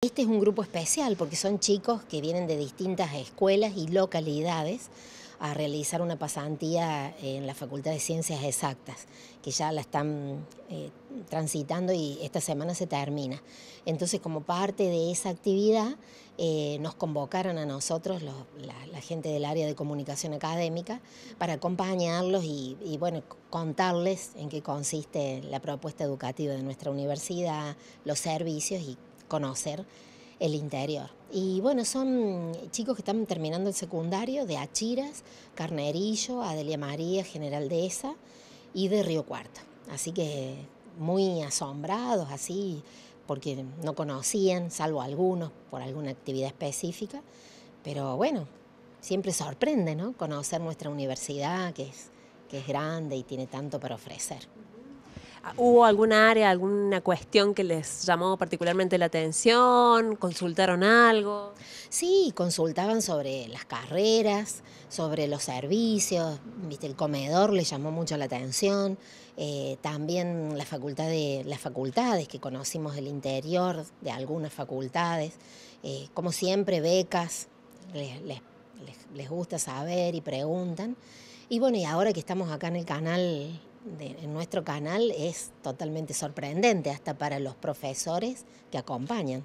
Este es un grupo especial porque son chicos que vienen de distintas escuelas y localidades a realizar una pasantía en la Facultad de Ciencias Exactas, que ya la están eh, transitando y esta semana se termina. Entonces, como parte de esa actividad, eh, nos convocaron a nosotros, la, gente del área de comunicación académica, para acompañarlos y, bueno, contarles en qué consiste la propuesta educativa de nuestra universidad, los servicios y conocer el interior. Y bueno, son chicos que están terminando el secundario de Achiras, Carnerillo, Adelia María, General de esa y de Río Cuarto. Así que muy asombrados, así, porque no conocían, salvo algunos, por alguna actividad específica. Pero bueno, siempre sorprende, ¿no? Conocer nuestra universidad, que es, que es grande y tiene tanto para ofrecer. ¿Hubo alguna área, alguna cuestión que les llamó particularmente la atención? ¿Consultaron algo? Sí, consultaban sobre las carreras, sobre los servicios, ¿viste? el comedor les llamó mucho la atención, eh, también la facultad las facultades, que conocimos del interior de algunas facultades, eh, como siempre becas, les, les gusta saber y preguntan. Y bueno, y ahora que estamos acá en el canal en nuestro canal es totalmente sorprendente, hasta para los profesores que acompañan.